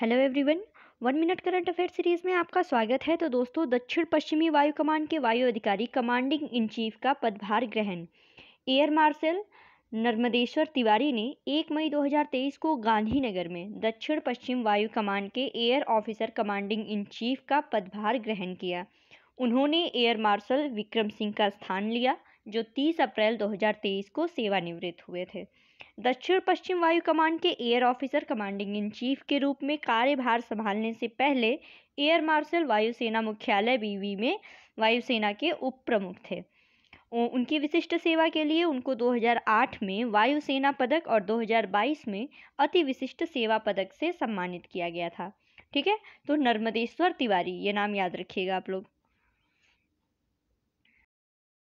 hello everyone one minute current affair series में आपका स्वागत है तो दोस्तों दक्षिण पश्चिमी वायु कमान के वायु अधिकारी कमांडिंग इन चीफ का पदभार ग्रहण एयर मार्शल नर्मदेश्वर तिवारी ने 1 मई 2023 को गांधीनगर में दक्षिण पश्चिम वायु कमान के air officer commanding in chief का पदभार ग्रहण किया उन्होंने एयर मार्शल विक्रम सिंह का स्थान लिया जो 30 अप्रैल 2023 को सेवानिवृत्त हुए थे दक्षिण पश्चिम वायु कमांड के air officer commanding in chief के रूप में कार्यभार संभालने से पहले एयर मार्शल वायुसेना मुख्यालय बीवी में वायुसेना के उप प्रमुख थे उनकी विशिष्ट सेवा के लिए उनको 2008 में वायुसेना पदक और 2022 में अति विशिष्ट सेवा पदक से सम्मानित किया गया था ठीक है तो नर्मदेश्वर तिवारी ये नाम याद रखिएगा आप लोग